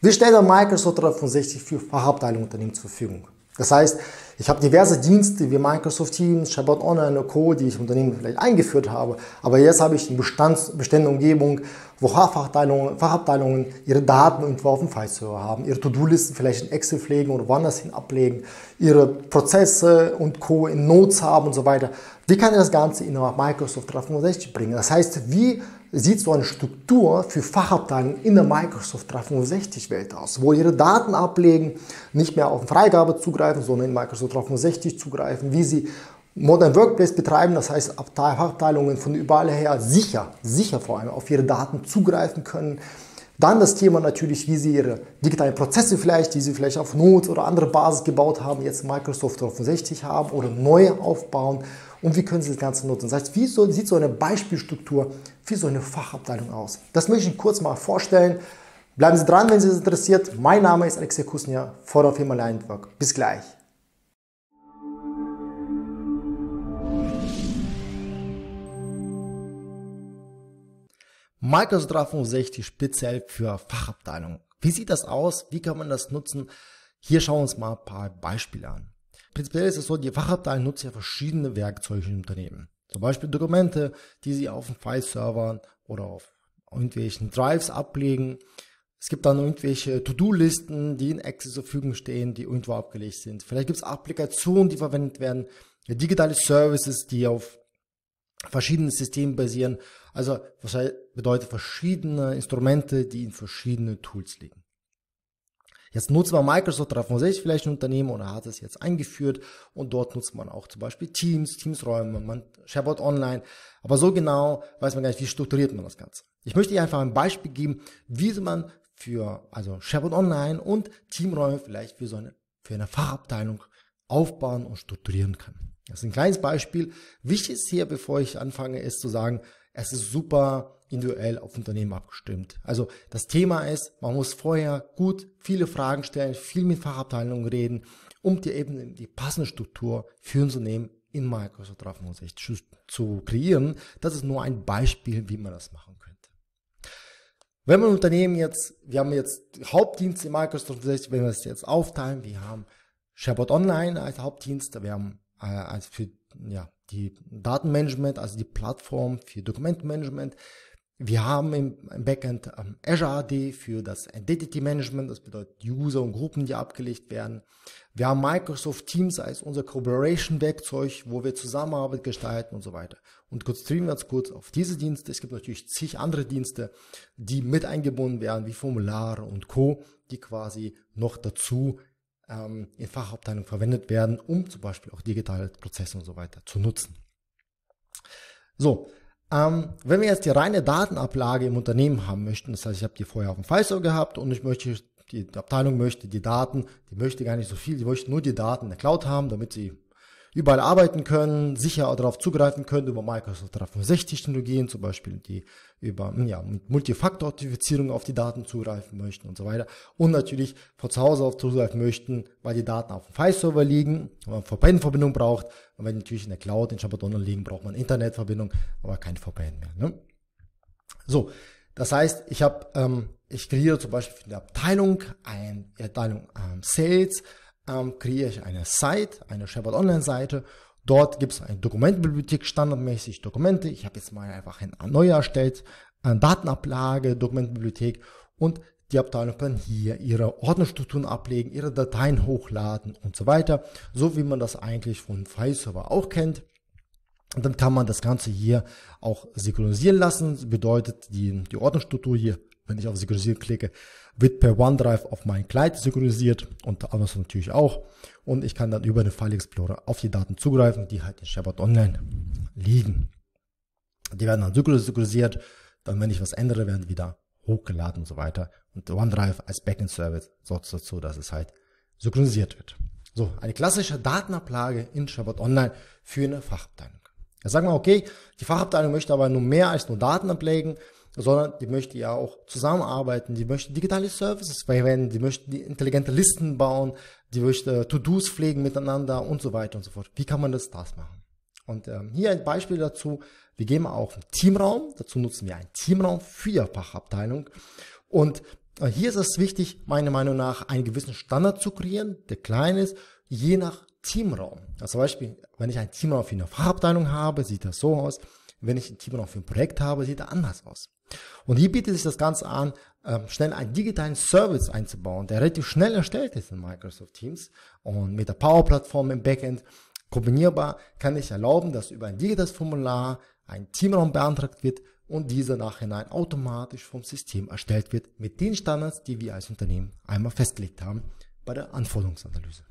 Wir stellen am Microsoft 365 für Fachabteilungen Unternehmen zur Verfügung. Das heißt, ich habe diverse Dienste wie Microsoft Teams, Shabbat Online und Co., die ich im Unternehmen vielleicht eingeführt habe. Aber jetzt habe ich eine Bestands Umgebung, wo Fachabteilungen, Fachabteilungen ihre Daten irgendwo auf dem server haben, ihre To-Do-Listen vielleicht in Excel pflegen oder woanders hin ablegen, ihre Prozesse und Co. in Notes haben und so weiter. Wie kann ich das Ganze in Microsoft 365 bringen? Das heißt, wie sieht so eine Struktur für Fachabteilungen in der Microsoft 365 Welt aus, wo ihre Daten ablegen, nicht mehr auf Freigabe zugreifen, sondern in Microsoft 365 zugreifen, wie sie Modern Workplace betreiben, das heißt Fachabteilungen von überall her sicher, sicher vor allem auf ihre Daten zugreifen können. Dann das Thema natürlich, wie sie ihre digitalen Prozesse vielleicht, die sie vielleicht auf Notes oder andere Basis gebaut haben, jetzt Microsoft 365 haben oder neu aufbauen und wie können Sie das Ganze nutzen. Das heißt, wie so, sieht so eine Beispielstruktur für so eine Fachabteilung aus? Das möchte ich Ihnen kurz mal vorstellen. Bleiben Sie dran, wenn Sie es interessiert. Mein Name ist Alexei Kusnia, Founder of Himalaya Network. Bis gleich. Microsoft 365 speziell für Fachabteilungen. Wie sieht das aus? Wie kann man das nutzen? Hier schauen wir uns mal ein paar Beispiele an prinzipiell ist es so, die Fachabteilung nutzt ja verschiedene Werkzeuge im Unternehmen. Zum Beispiel Dokumente, die sie auf dem file server oder auf irgendwelchen Drives ablegen. Es gibt dann irgendwelche To-Do-Listen, die in Access zur Verfügung stehen, die irgendwo abgelegt sind. Vielleicht gibt es Applikationen, die verwendet werden, digitale Services, die auf verschiedenen Systemen basieren. Also was bedeutet verschiedene Instrumente, die in verschiedene Tools liegen. Jetzt nutzt man Microsoft 365 vielleicht ein Unternehmen oder hat es jetzt eingeführt und dort nutzt man auch zum Beispiel Teams, Teamsräume, man Sharepoint Online. Aber so genau weiß man gar nicht, wie strukturiert man das Ganze. Ich möchte hier einfach ein Beispiel geben, wie man für also SharePoint Online und Teamräume vielleicht für so eine für eine Fachabteilung aufbauen und strukturieren kann. Das ist ein kleines Beispiel. Wichtig ist hier, bevor ich anfange, ist zu sagen, es ist super individuell auf Unternehmen abgestimmt. Also das Thema ist, man muss vorher gut viele Fragen stellen, viel mit Fachabteilungen reden, um dir eben die passende Struktur für Unternehmen in Microsoft 365 zu, kreieren. Das ist nur ein Beispiel, wie man das machen könnte. Wenn man Unternehmen jetzt, wir haben jetzt Hauptdienste in Microsoft 365, wenn wir es jetzt aufteilen, wir haben SharePoint Online als Hauptdienst, wir haben äh, als für ja, die Datenmanagement, also die Plattform für Dokumentmanagement. Wir haben im Backend ähm, Azure AD für das Identity Management, das bedeutet User und Gruppen, die abgelegt werden. Wir haben Microsoft Teams als unser Collaboration-Werkzeug, wo wir Zusammenarbeit gestalten und so weiter. Und kurz streamen wir uns kurz auf diese Dienste. Es gibt natürlich zig andere Dienste, die mit eingebunden werden, wie Formulare und Co., die quasi noch dazu ähm, in Fachabteilung verwendet werden, um zum Beispiel auch digitale Prozesse und so weiter zu nutzen. So, ähm, wenn wir jetzt die reine Datenablage im Unternehmen haben möchten, das heißt, ich habe die vorher auf dem File gehabt und ich möchte die Abteilung möchte die Daten, die möchte gar nicht so viel, die möchte nur die Daten in der Cloud haben, damit sie überall arbeiten können, sicher darauf zugreifen können über Microsoft 360 Technologien, zum Beispiel die über ja, Multifaktor-Authentifizierung auf die Daten zugreifen möchten und so weiter. Und natürlich von zu Hause auf zugreifen möchten, weil die Daten auf dem File-Server liegen, wenn man VPN-Verbindung braucht. Und wenn die natürlich in der Cloud in Schablone liegen, braucht man Internetverbindung, aber kein VPN mehr. Ne? So, das heißt, ich habe, ähm, ich kreiere zum Beispiel für die Abteilung ein Abteilung ähm, Sales ähm, kreiere ich eine Site, eine Shabbat Online-Seite. Dort gibt es eine Dokumentbibliothek, standardmäßig Dokumente. Ich habe jetzt mal einfach ein neue erstellt, eine Datenablage, Dokumentbibliothek und die Abteilung kann hier ihre Ordnerstrukturen ablegen, ihre Dateien hochladen und so weiter, so wie man das eigentlich von File-Server auch kennt. Und dann kann man das Ganze hier auch synchronisieren lassen. Das bedeutet, die, die Ordnerstruktur hier wenn ich auf Synchronisieren klicke, wird per OneDrive auf mein Client synchronisiert und andersrum natürlich auch. Und ich kann dann über den File Explorer auf die Daten zugreifen, die halt in Shepard Online liegen. Die werden dann synchronisiert, dann wenn ich was ändere, werden die wieder hochgeladen und so weiter. Und OneDrive als Backend-Service sorgt dazu, dass es halt synchronisiert wird. So, eine klassische Datenablage in Shepard Online für eine Fachabteilung. Jetzt sagen wir, okay, die Fachabteilung möchte aber nur mehr als nur Daten ablegen sondern die möchte ja auch zusammenarbeiten, die möchte digitale Services verwenden, die möchte intelligente Listen bauen, die möchte äh, To-Dos pflegen miteinander und so weiter und so fort. Wie kann man das, das machen? Und ähm, hier ein Beispiel dazu. Wir gehen mal auf den Teamraum. Dazu nutzen wir einen Teamraum für die Fachabteilung. Und äh, hier ist es wichtig, meiner Meinung nach, einen gewissen Standard zu kreieren, der klein ist, je nach Teamraum. Also zum Beispiel, wenn ich einen Teamraum für eine Fachabteilung habe, sieht das so aus. Wenn ich einen Teamraum für ein Projekt habe, sieht er anders aus. Und hier bietet sich das Ganze an, ähm, schnell einen digitalen Service einzubauen, der relativ schnell erstellt ist in Microsoft Teams und mit der Power-Plattform im Backend kombinierbar kann ich erlauben, dass über ein digitales Formular ein Teamraum beantragt wird und dieser nachhinein automatisch vom System erstellt wird mit den Standards, die wir als Unternehmen einmal festgelegt haben bei der Anforderungsanalyse.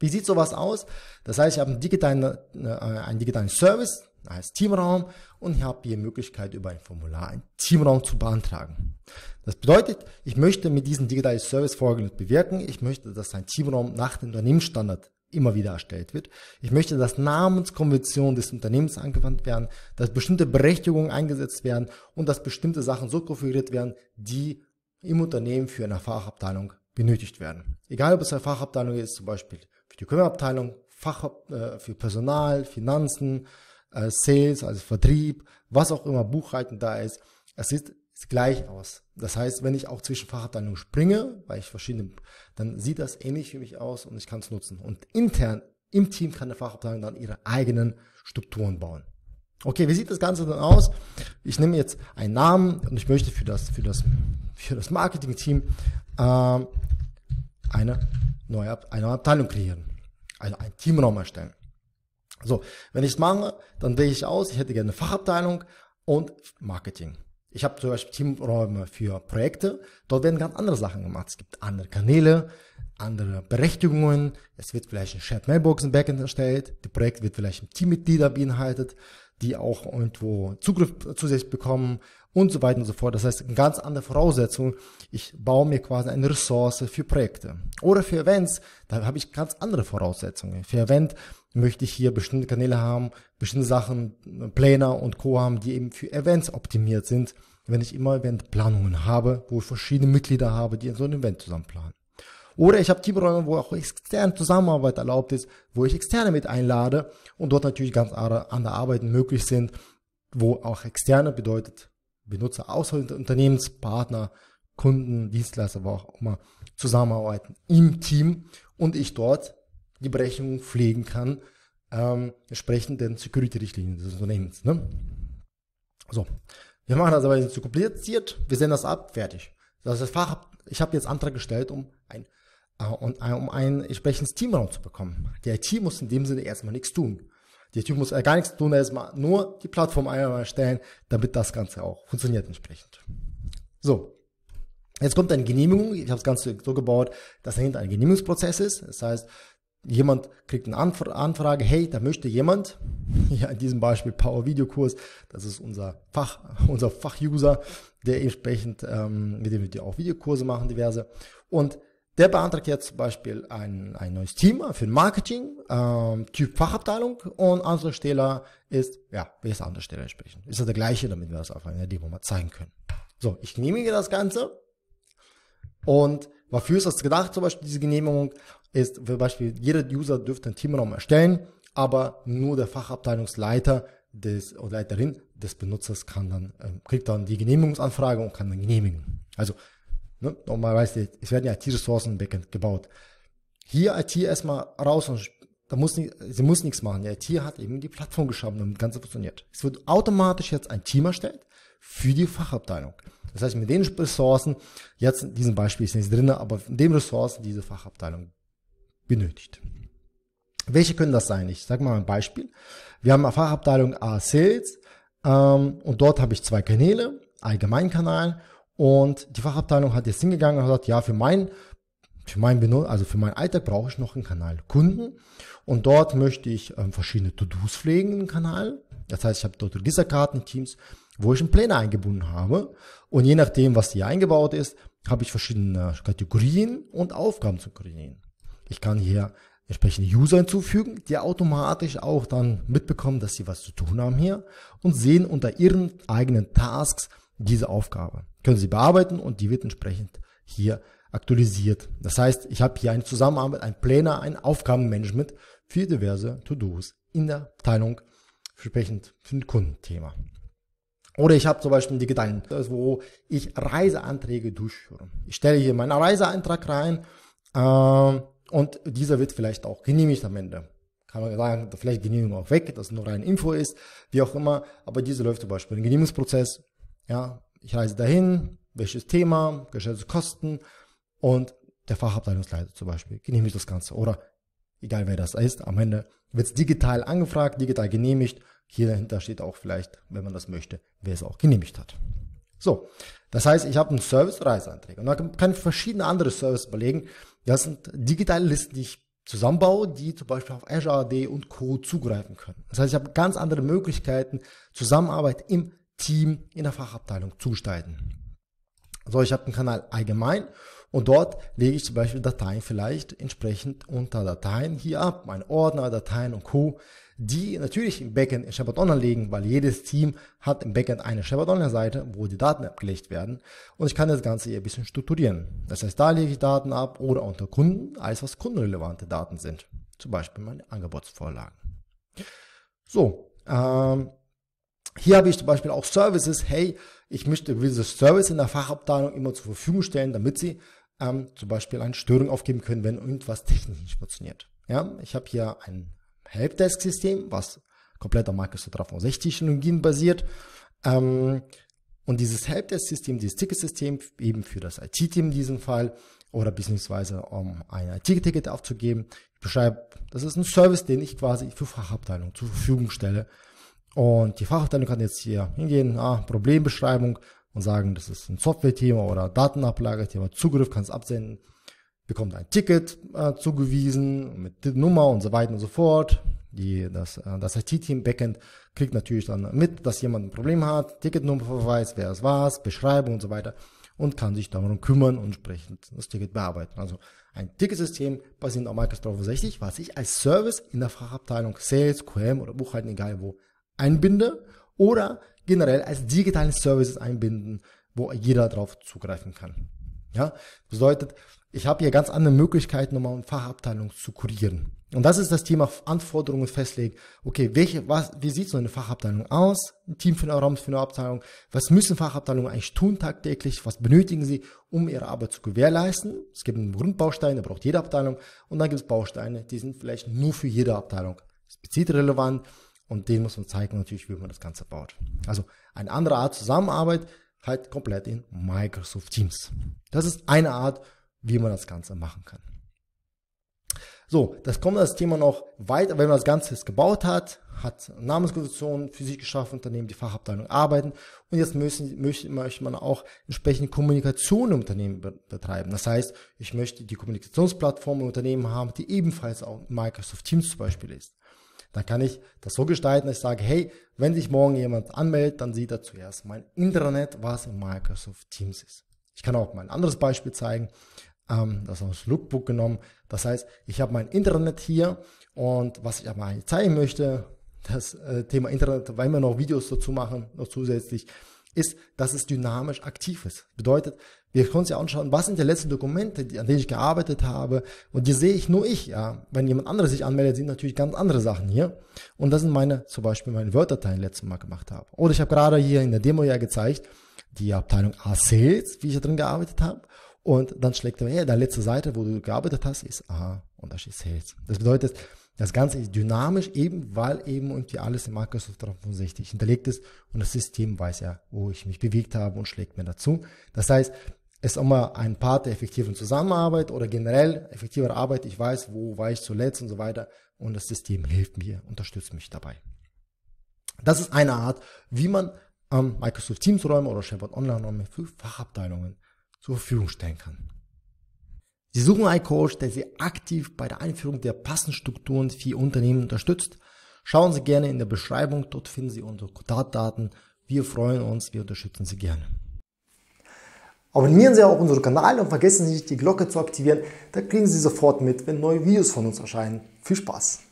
Wie sieht sowas aus? Das heißt, ich habe einen digitalen, äh, einen digitalen Service, als Teamraum und ich habe hier Möglichkeit über ein Formular einen Teamraum zu beantragen. Das bedeutet, ich möchte mit diesem digitalen Service folgendes bewirken. Ich möchte, dass ein Teamraum nach dem Unternehmensstandard immer wieder erstellt wird. Ich möchte, dass Namenskonventionen des Unternehmens angewandt werden, dass bestimmte Berechtigungen eingesetzt werden und dass bestimmte Sachen so konfiguriert werden, die im Unternehmen für eine Fachabteilung benötigt werden. Egal, ob es eine Fachabteilung ist, zum Beispiel für die Kümmerabteilung, Fach, äh, für Personal, Finanzen, äh, Sales, also Vertrieb, was auch immer, Buchhaltung da ist. Es sieht gleich aus. Das heißt, wenn ich auch zwischen Fachabteilungen springe, weil ich verschiedene, dann sieht das ähnlich für mich aus und ich kann es nutzen. Und intern im Team kann eine Fachabteilung dann ihre eigenen Strukturen bauen. Okay, wie sieht das Ganze dann aus? Ich nehme jetzt einen Namen und ich möchte für das, für das, für das Marketing-Team ähm, eine neue, eine neue Abteilung kreieren. Also einen Teamraum erstellen. So, wenn ich es mache, dann wähle ich aus, ich hätte gerne eine Fachabteilung und Marketing. Ich habe zum Beispiel Teamräume für Projekte. Dort werden ganz andere Sachen gemacht. Es gibt andere Kanäle, andere Berechtigungen. Es wird vielleicht ein Shared Mailbox im Backend erstellt. Das Projekt wird vielleicht ein Teammitglieder beinhaltet, die auch irgendwo Zugriff äh, zusätzlich bekommen und so weiter und so fort. Das heißt, eine ganz andere Voraussetzung. Ich baue mir quasi eine Ressource für Projekte. Oder für Events, da habe ich ganz andere Voraussetzungen. Für Events möchte ich hier bestimmte Kanäle haben, bestimmte Sachen, Planer und Co. haben, die eben für Events optimiert sind, wenn ich immer Eventplanungen habe, wo ich verschiedene Mitglieder habe, die in so ein Event zusammen planen. Oder ich habe Teamräume, wo auch externe Zusammenarbeit erlaubt ist, wo ich Externe mit einlade und dort natürlich ganz andere Arbeiten möglich sind, wo auch Externe bedeutet Benutzer außer Unternehmenspartner, Kunden, Dienstleister, wo auch immer zusammenarbeiten im Team und ich dort die Berechnung pflegen kann, ähm, entsprechend den Security-Richtlinien des Unternehmens. Ne? So, wir machen das aber nicht zu kompliziert, wir sehen das ab, fertig. Das ist das Fach, ich habe jetzt Antrag gestellt, um ein, äh, und, äh, um ein entsprechendes Teamraum zu bekommen. Die IT muss in dem Sinne erstmal nichts tun. Die IT muss äh, gar nichts tun, erstmal nur die Plattform einmal erstellen, damit das Ganze auch funktioniert entsprechend. So, Jetzt kommt eine Genehmigung. Ich habe das Ganze so gebaut, dass dahinter ein Genehmigungsprozess ist. Das heißt, Jemand kriegt eine Anf Anfrage, hey, da möchte jemand, ja in diesem Beispiel Power Video Kurs, das ist unser Fach, unser Fachuser, der entsprechend, ähm, mit dem wir auch Videokurse machen, diverse. Und der beantragt jetzt zum Beispiel ein, ein neues Thema für Marketing, ähm, Typ Fachabteilung und andere Stelle ist, ja, wer ist andere Stelle entsprechend? Ist ja der gleiche, damit wir das auf einer Demo mal zeigen können. So, ich genehmige das Ganze und Wofür ist das gedacht, zum Beispiel diese Genehmigung? Ist zum Beispiel, jeder User dürfte einen Teamraum erstellen, aber nur der Fachabteilungsleiter des, oder Leiterin des Benutzers kann dann, äh, kriegt dann die Genehmigungsanfrage und kann dann genehmigen. Also, ne, normalerweise, es werden ja IT-Ressourcen im Backend gebaut. Hier IT erstmal raus und da muss nicht, sie muss nichts machen. Die IT hat eben die Plattform geschaffen, damit das Ganze funktioniert. Es wird automatisch jetzt ein Team erstellt für die Fachabteilung. Das heißt, mit den Ressourcen, jetzt in diesem Beispiel ist nicht drin, aber mit den Ressourcen die diese Fachabteilung benötigt. Welche können das sein? Ich sage mal ein Beispiel. Wir haben eine Fachabteilung A Sales ähm, und dort habe ich zwei Kanäle, Allgemeinkanal und die Fachabteilung hat jetzt hingegangen und gesagt, ja, für mein für mein Benut also für meinen Alltag brauche ich noch einen Kanal Kunden und dort möchte ich ähm, verschiedene To-Dos pflegen im Kanal. Das heißt, ich habe dort Registerkarten, Teams wo ich einen Planer eingebunden habe. Und je nachdem, was hier eingebaut ist, habe ich verschiedene Kategorien und Aufgaben zu Aufgabenkategorien. Ich kann hier entsprechende User hinzufügen, die automatisch auch dann mitbekommen, dass sie was zu tun haben hier und sehen unter ihren eigenen Tasks diese Aufgabe. Können sie bearbeiten und die wird entsprechend hier aktualisiert. Das heißt, ich habe hier eine Zusammenarbeit, ein Planer, ein Aufgabenmanagement für diverse To-Dos in der Abteilung, entsprechend für ein Kundenthema. Oder ich habe zum Beispiel die Gedeihen, wo ich Reiseanträge durchführe. Ich stelle hier meinen Reiseantrag rein äh, und dieser wird vielleicht auch genehmigt am Ende. Kann man sagen, vielleicht Genehmigung auch weg, dass nur rein Info ist, wie auch immer. Aber diese läuft zum Beispiel im Genehmigungsprozess. Ja, ich reise dahin, welches Thema, geschätzte Kosten und der Fachabteilungsleiter zum Beispiel genehmigt das Ganze. Oder egal wer das ist, am Ende wird es digital angefragt, digital genehmigt hier dahinter steht auch vielleicht, wenn man das möchte, wer es auch genehmigt hat. So, das heißt, ich habe einen service reiseantrag und man kann verschiedene andere Services überlegen. Das sind digitale Listen, die ich zusammenbaue, die zum Beispiel auf Azure AD und Co. zugreifen können. Das heißt, ich habe ganz andere Möglichkeiten, Zusammenarbeit im Team, in der Fachabteilung zu gestalten. So, ich habe einen Kanal allgemein und dort lege ich zum Beispiel Dateien vielleicht entsprechend unter Dateien hier ab, meine Ordner, Dateien und Co., die natürlich im Backend in Shepard Online liegen, weil jedes Team hat im Backend eine Shepard Online Seite, wo die Daten abgelegt werden. Und ich kann das Ganze hier ein bisschen strukturieren. Das heißt, da lege ich Daten ab oder unter Kunden, alles was kundenrelevante Daten sind. Zum Beispiel meine Angebotsvorlagen. So, ähm, hier habe ich zum Beispiel auch Services. Hey, ich möchte dieses Service in der Fachabteilung immer zur Verfügung stellen, damit sie ähm, zum Beispiel eine Störung aufgeben können, wenn irgendwas technisch nicht funktioniert. Ja, ich habe hier ein Helpdesk-System, was komplett auf Microsoft 360 Technologien basiert. Ähm, und dieses Helpdesk-System, dieses Ticket-System, eben für das IT-Team in diesem Fall oder beziehungsweise um ein IT-Ticket aufzugeben, ich beschreibe, das ist ein Service, den ich quasi für Fachabteilung zur Verfügung stelle. Und die Fachabteilung kann jetzt hier hingehen, ah, Problembeschreibung, und sagen, das ist ein Software-Thema oder Datenablage-Thema, Zugriff kannst absenden, bekommt ein Ticket äh, zugewiesen mit Nummer und so weiter und so fort. Die, das äh, das IT-Team Backend kriegt natürlich dann mit, dass jemand ein Problem hat, Ticketnummer verweist, wer es war, Beschreibung und so weiter und kann sich darum kümmern und entsprechend das Ticket bearbeiten. Also ein Ticketsystem basierend auf Microsoft 365, was ich als Service in der Fachabteilung Sales, QM oder Buchhaltung, egal wo, einbinde oder generell als digitalen Services einbinden, wo jeder darauf zugreifen kann. Ja, bedeutet, ich habe hier ganz andere Möglichkeiten, um eine Fachabteilung zu kurieren. Und das ist das Thema Anforderungen festlegen. Okay, welche, was, wie sieht so eine Fachabteilung aus? Ein Team für eine Raum für eine Abteilung. Was müssen Fachabteilungen eigentlich tun tagtäglich? Was benötigen sie, um ihre Arbeit zu gewährleisten? Es gibt einen Grundbaustein, der braucht jede Abteilung. Und dann gibt es Bausteine, die sind vielleicht nur für jede Abteilung. Spezifisch relevant und denen muss man zeigen, natürlich, wie man das Ganze baut. Also eine andere Art Zusammenarbeit halt komplett in Microsoft Teams. Das ist eine Art, wie man das Ganze machen kann. So, das kommt das Thema noch weiter, wenn man das Ganze jetzt gebaut hat, hat Namenskonstruktion für sich geschaffen, Unternehmen, die Fachabteilung arbeiten und jetzt müssen, möchte, möchte man auch entsprechende Kommunikation im Unternehmen betreiben. Das heißt, ich möchte die Kommunikationsplattform im Unternehmen haben, die ebenfalls auch Microsoft Teams zum Beispiel ist. Dann kann ich das so gestalten, dass ich sage, hey, wenn sich morgen jemand anmeldet, dann sieht er zuerst mein Intranet, was in Microsoft Teams ist. Ich kann auch mal ein anderes Beispiel zeigen. Ähm, das aus Lookbook genommen. Das heißt, ich habe mein Intranet hier und was ich aber zeigen möchte, das äh, Thema Internet, weil wir noch Videos dazu machen, noch zusätzlich, ist, dass es dynamisch aktiv ist. Bedeutet, wir können uns ja anschauen, was sind die letzten Dokumente, an denen ich gearbeitet habe. Und die sehe ich nur ich, ja. Wenn jemand anderes sich anmeldet, sind natürlich ganz andere Sachen hier. Und das sind meine, zum Beispiel meine Word-Dateien letztes Mal gemacht habe. Oder ich habe gerade hier in der Demo ja gezeigt, die Abteilung A-Sales, wie ich da drin gearbeitet habe. Und dann schlägt er, hey, deine letzte Seite, wo du gearbeitet hast, ist A, und da steht Sales. Das bedeutet, das Ganze ist dynamisch, eben weil eben irgendwie alles in Microsoft 365 hinterlegt ist und das System weiß ja, wo ich mich bewegt habe und schlägt mir dazu. Das heißt, es ist immer ein Part der effektiven Zusammenarbeit oder generell effektiver Arbeit. Ich weiß, wo war ich zuletzt und so weiter und das System hilft mir, unterstützt mich dabei. Das ist eine Art, wie man ähm, Microsoft Teams Räume oder SharePoint Online Räume für Fachabteilungen zur Verfügung stellen kann. Sie suchen einen Coach, der Sie aktiv bei der Einführung der passenden Strukturen für Ihr Unternehmen unterstützt. Schauen Sie gerne in der Beschreibung, dort finden Sie unsere Kontaktdaten. Wir freuen uns, wir unterstützen Sie gerne. Abonnieren Sie auch unseren Kanal und vergessen Sie nicht, die Glocke zu aktivieren. Da kriegen Sie sofort mit, wenn neue Videos von uns erscheinen. Viel Spaß!